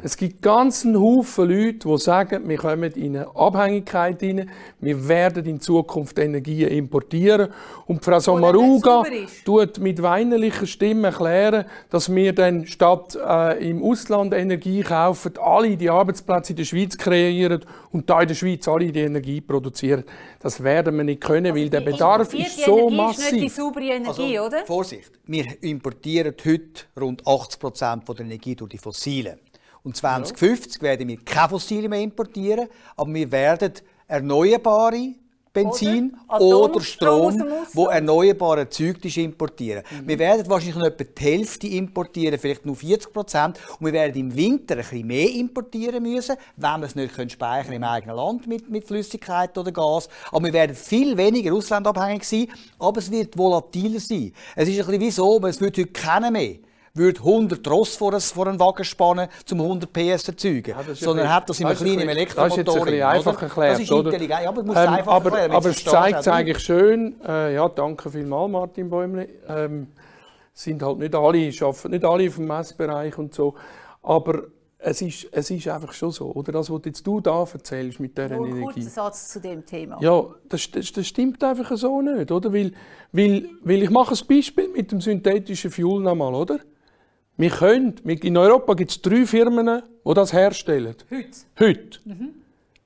Es gibt ganzen Haufen Leute, die sagen, wir kommen in eine Abhängigkeit rein, wir werden in Zukunft Energie importieren. Und Frau Samaruga tut mit weinerlicher Stimme erklären, dass wir dann statt äh, im Ausland Energie kaufen, alle die Arbeitsplätze in der Schweiz kreieren und da in der Schweiz alle die Energie produzieren. Das werden wir nicht können, also weil der Bedarf ist so massiv. Die Energie ist nicht die saubere Energie, also, oder? Vorsicht, wir importieren heute heute rund 80 Prozent der Energie durch die fossilen. Und 2050 werden wir keine Fossilien mehr importieren, aber wir werden erneuerbare Benzin oder, oder Strom, wo erneuerbare Zeugnis importieren. Mhm. Wir werden wahrscheinlich noch etwa die Hälfte importieren, vielleicht nur 40 Prozent. Und wir werden im Winter ein bisschen mehr importieren müssen, wenn wir es nicht können im eigenen Land mit, mit Flüssigkeit oder Gas. Aber wir werden viel weniger ausländabhängig sein, aber es wird volatiler sein. Es ist ein bisschen wie so, es wird heute keiner mehr würde 100 Ross vor, ein, vor einen Wagen spannen, um 100 PS zu erzeugen. Ja, sondern hat das in einem kleinen Elektromotor. Das ist einfach erklärt. Das ist intelligent, aber ähm, es zeigt es eigentlich schön. Äh, ja, danke vielmals, Martin Bäumli. Ähm, sind halt nicht alle, arbeiten nicht alle vom Messbereich und so. Aber es ist, es ist einfach schon so, oder? Das, was jetzt du da erzählst mit dieser Nur Energie. Nur kurzer Satz zu dem Thema. Ja, das, das, das, stimmt einfach so nicht, oder? Weil, weil, weil ich mache ein Beispiel mit dem synthetischen Fuel nochmal, oder? Wir können, in Europa gibt es drei Firmen, die das herstellen. Heute? Heute. Mhm.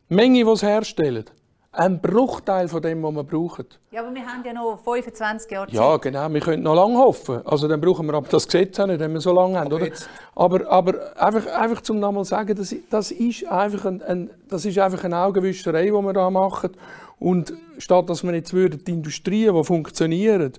Die Menge, die es herstellen. Ein Bruchteil von dem, was wir brauchen. Ja, aber wir haben ja noch 25 Jahre Zeit. Ja, genau. Wir können noch lange hoffen. Also dann brauchen wir aber das Gesetz auch nicht, wenn wir so lange haben. Oder? Aber, aber einfach, einfach zum nochmal sagen, das, das, ist einfach ein, ein, das ist einfach eine Augenwischerei, die wir da machen. Und statt dass wir jetzt würden, die Industrien, die funktionieren,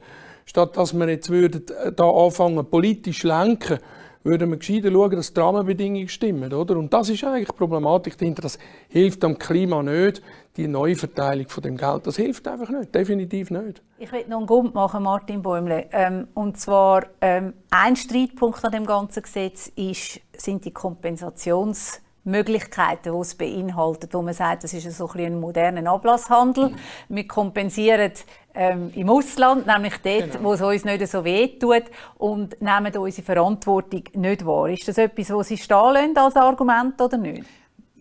Statt dass wir jetzt würden, äh, da anfangen, politisch lenken, würden wir gescheiter schauen, dass die Rahmenbedingungen stimmen. Oder? Und das ist eigentlich die Problematik dahinter. Das hilft dem Klima nicht, die Neuverteilung von dem Geld. Das hilft einfach nicht, definitiv nicht. Ich will noch einen Grund machen, Martin Bäumle. Ähm, und zwar, ähm, ein Streitpunkt an dem ganzen Gesetz ist, sind die Kompensations- Möglichkeiten, die es beinhaltet, wo man sagt, das ist so ein moderner Ablasshandel. Mhm. Wir kompensieren ähm, im Ausland, nämlich dort, genau. wo es uns nicht so weh tut und nehmen unsere Verantwortung nicht wahr. Ist das etwas, wo Sie stehen lassen als Argument oder nicht?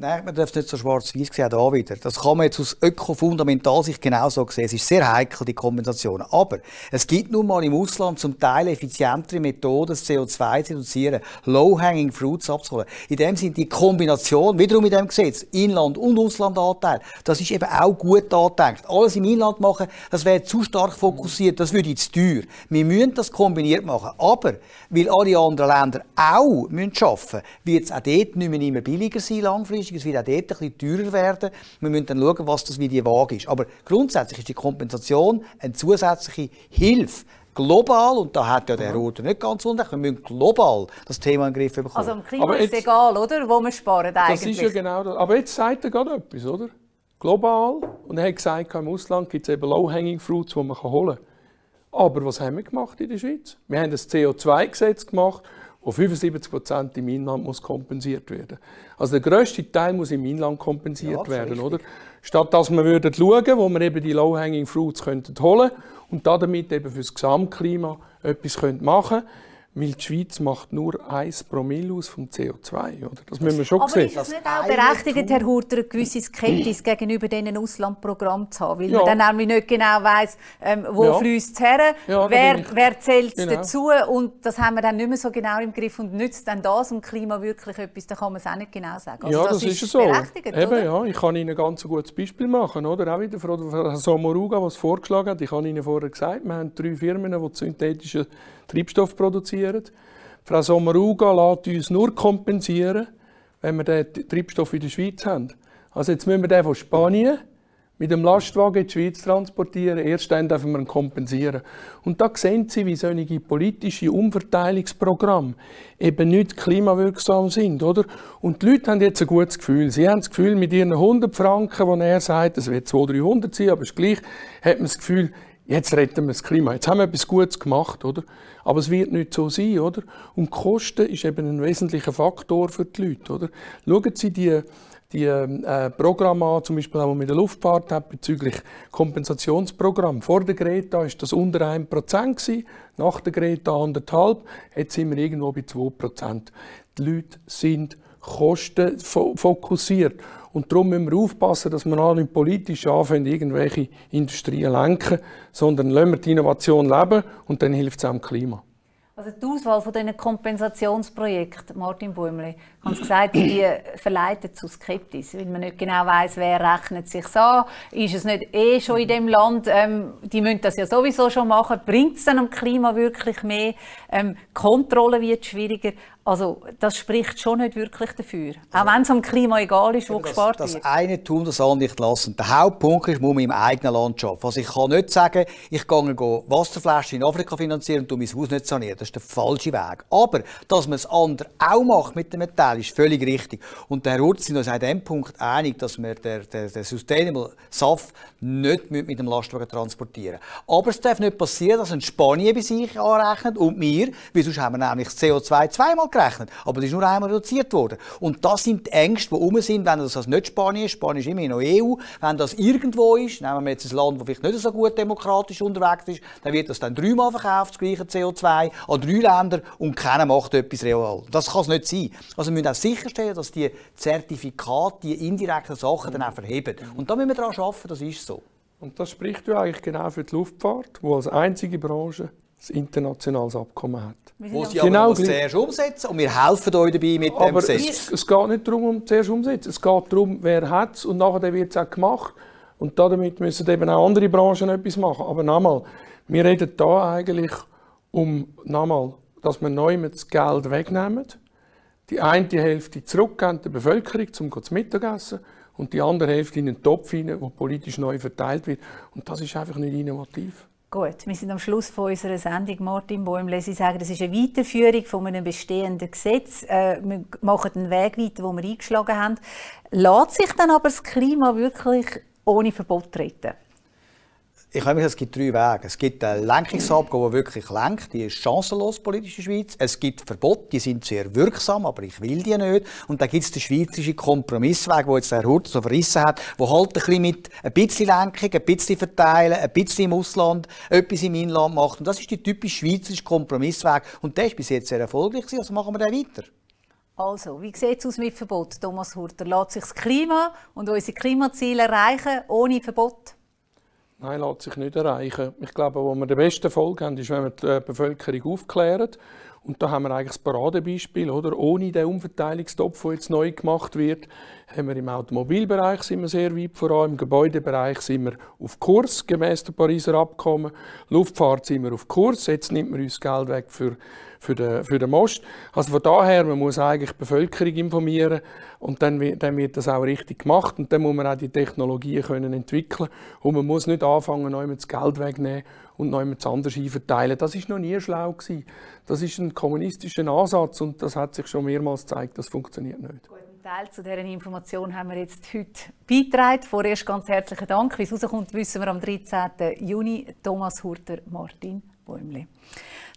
Nein, man darf es nicht so schwarz-weiß sehen, auch da wieder. Das kann man jetzt aus Öko-Fundamentalsicht genauso sehen. Es ist sehr heikel, die Kompensation. Aber es gibt nun mal im Ausland zum Teil effizientere Methoden, CO2 zu reduzieren, low-hanging fruits abzuholen. In dem sind die Kombination, wiederum in dem Gesetz, Inland- und Auslandanteil, das ist eben auch gut angedenkt. Alles im Inland machen, das wäre zu stark fokussiert, das würde zu teuer. Wir müssen das kombiniert machen. Aber, weil alle anderen Länder auch müssen arbeiten müssen, wird es auch dort nicht mehr billiger sein langfristig, Dienstleistung. Es wird auch dort ein teurer werden. Wir müssen dann schauen, was das wie die Waage ist. Aber grundsätzlich ist die Kompensation eine zusätzliche Hilfe global, und da hat ja der mhm. Rote nicht ganz unrecht, wir müssen global das Thema in den Griff bekommen. Also im Klima aber ist es egal, oder? wo wir sparen eigentlich. Das ist ja genau das. Aber jetzt sagt er gerade etwas, oder? Global. Und er hat gesagt, im Ausland gibt es eben Low-Hanging Fruits, die man holen kann. Aber was haben wir gemacht in der Schweiz? Wir haben das CO2-Gesetz gemacht, und 75 Prozent im Inland muss kompensiert werden. Also der grösste Teil muss im Inland kompensiert ja, werden, richtig. oder? Statt dass wir würden schauen, wo wir eben die Low-Hanging Fruits könnten holen und damit eben fürs Gesamtklima etwas machen könnten, weil die Schweiz macht nur 1 Promille aus vom CO2, oder? Das müssen wir schon Aber sehen. ist es nicht auch berechtigt, Herr Hurter, eine gewisse Skepsis gegenüber diesen Auslandprogrammen zu haben? Weil ja. man dann nämlich nicht genau weiss, ähm, wo ja. fließt es her, ja, wer, wer zählt genau. dazu und das haben wir dann nicht mehr so genau im Griff und nützt dann das und Klima wirklich etwas, da kann man es auch nicht genau sagen. Also ja, das, das ist, ist so. berechtigt, Eben, oder? Ja, ich kann Ihnen ein ganz gutes Beispiel machen, oder? Auch wieder Frau Somoruga, was vorgeschlagen hat, ich habe Ihnen vorher gesagt, wir haben drei Firmen, die synthetische Treibstoff produzieren. Frau Sommaruga lässt uns nur kompensieren, wenn wir den Treibstoff in der Schweiz haben. Also jetzt müssen wir den von Spanien mit dem Lastwagen in die Schweiz transportieren. Erst dann dürfen wir ihn kompensieren. Und da sehen Sie, wie solche politische Umverteilungsprogramme eben nicht klimawirksam sind. Oder? Und die Leute haben jetzt ein gutes Gefühl. Sie haben das Gefühl, mit ihren 100 Franken, die er sagt, es wird 200, 300 sein, aber es ist gleich, hat man das Gefühl, jetzt retten wir das Klima, jetzt haben wir etwas Gutes gemacht, oder? Aber es wird nicht so sein, oder? Und Kosten ist eben ein wesentlicher Faktor für die Leute, oder? Schauen Sie die, die ähm, äh, Programme an, zum Beispiel auch man mit der Luftfahrt hat, bezüglich Kompensationsprogramm. Vor der Greta war das unter 1%, gewesen, nach der Greta 1,5%, jetzt sind wir irgendwo bei 2%. Die Leute sind kostenfokussiert. Und darum müssen wir aufpassen, dass wir auch nicht politisch anfangen, irgendwelche Industrien lenken, sondern lassen wir die Innovation leben und dann hilft es auch dem Klima. Also die Auswahl von diesen Kompensationsprojekten, Martin Bäumli, haben Sie gesagt, die verleitet zu Skeptis, weil man nicht genau weiß, wer rechnet sich an, ist es nicht eh schon in dem Land, ähm, die müssen das ja sowieso schon machen, bringt es dann am Klima wirklich mehr, ähm, Kontrolle wird schwieriger. Also das spricht schon nicht wirklich dafür. Auch wenn es am Klima egal ist, wo das, gespart das wird. Das eine tun, das andere nicht lassen. Der Hauptpunkt ist, muss man im eigenen Land schaffen. Also ich kann nicht sagen, ich gehe Wasserflaschen in Afrika finanzieren und mein Haus nicht sanieren. Das ist der falsche Weg. Aber, dass man es andere auch macht mit dem Metall, ist völlig richtig. Und der Herr Urzin uns an dem Punkt einig, dass wir den, den, den Sustainable SAF nicht mit dem Lastwagen transportieren Aber es darf nicht passieren, dass ein Spanier bei sich anrechnet und wir, weil sonst haben wir nämlich das CO2 zweimal gerechnet, aber das ist nur einmal reduziert worden. Und das sind die Ängste, die rum sind, wenn das nicht Spanien ist, Spanien ist immerhin noch EU, wenn das irgendwo ist, nehmen wir jetzt ein Land, das vielleicht nicht so gut demokratisch unterwegs ist, dann wird das dann dreimal verkauft, das gleiche CO2, an drei Länder und keiner macht etwas real. Das kann es nicht sein. Also wir müssen auch sicherstellen, dass die Zertifikate, die indirekten Sachen dann auch verheben. Und da müssen wir daran arbeiten, das ist so. Und das spricht ja eigentlich genau für die Luftfahrt, wo als einzige Branche ein internationales Abkommen hat. Wo Sie genau aber zuerst umsetzen und wir helfen euch dabei mit aber dem Gesetz. Es, es geht nicht darum, um zuerst umsetzen. Es geht darum, wer hat es und nachher wird es auch gemacht. Und damit müssen eben auch andere Branchen etwas machen. Aber nochmal, wir reden hier eigentlich um, nochmal, dass wir neu das Geld wegnehmen, die eine Hälfte zurückgeben der Bevölkerung, um zu Mittagessen zu und die andere Hälfte in einen Topf hinein, der politisch neu verteilt wird. Und das ist einfach nicht innovativ. Gut, wir sind am Schluss von unserer Sendung. Martin Bäumle, Sie sagen, das ist eine Weiterführung von einem bestehenden Gesetz. Äh, wir machen den Weg weiter, den wir eingeschlagen haben. Lässt sich dann aber das Klima wirklich ohne Verbot retten? Ich habe es gibt drei Wege. Es gibt eine Lenkungsabgabe, die wirklich lenkt, die ist chancenlos politisch in Schweiz. Es gibt Verbote, die sind sehr wirksam, aber ich will die nicht. Und dann gibt es den schweizerischen Kompromissweg, den jetzt Herr Hurt so verrissen hat, wo halt ein bisschen mit ein bisschen Lenkung, ein bisschen verteilen, ein bisschen im Ausland, etwas im Inland macht. Und das ist der typische schweizerische Kompromissweg. Und der ist bis jetzt sehr erfolgreich gewesen, also machen wir den weiter. Also, wie sieht es aus mit Verbot, Thomas Hurter? Lässt sich das Klima und unsere Klimaziele erreichen ohne Verbot? Nein, lässt sich nicht erreichen. Ich glaube, wo wir den besten Erfolg haben, ist, wenn wir die äh, Bevölkerung aufklären und da haben wir eigentlich das Paradebeispiel, oder? Ohne den Umverteilungstopf, der jetzt neu gemacht wird, haben wir im Automobilbereich sind wir sehr weit voran, im Gebäudebereich sind wir auf Kurs gemäß dem Pariser Abkommen, Luftfahrt sind wir auf Kurs, jetzt nimmt man uns Geld weg für, für, den, für den Most. Also von daher, man muss eigentlich die Bevölkerung informieren und dann, dann wird das auch richtig gemacht und dann muss man auch die Technologien können entwickeln und man muss nicht anfangen, neu das Geld wegzunehmen und noch mit anders verteilen. Das ist noch nie schlau gewesen. Das ist ein kommunistischer Ansatz und das hat sich schon mehrmals gezeigt, das funktioniert nicht. Gut, Teil zu dieser Information haben wir jetzt heute beitragen. Vorerst ganz herzlichen Dank. Wie es rauskommt, wissen wir am 13. Juni. Thomas Hurter, Martin Bäumli.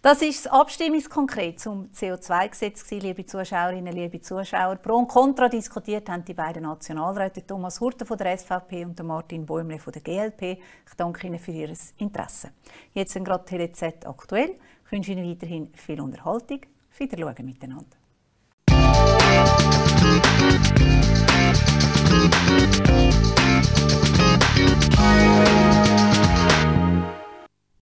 Das ist das Abstimmungskonkret zum CO2-Gesetz, liebe Zuschauerinnen, liebe Zuschauer. Pro und Contra diskutiert haben die beiden Nationalräte Thomas Hurter von der SVP und Martin Bäumle von der GLP. Ich danke Ihnen für Ihr Interesse. Jetzt sind gerade TDZ aktuell. Ich wünsche Ihnen weiterhin viel Unterhaltung. Auf Wiedersehen miteinander. Thank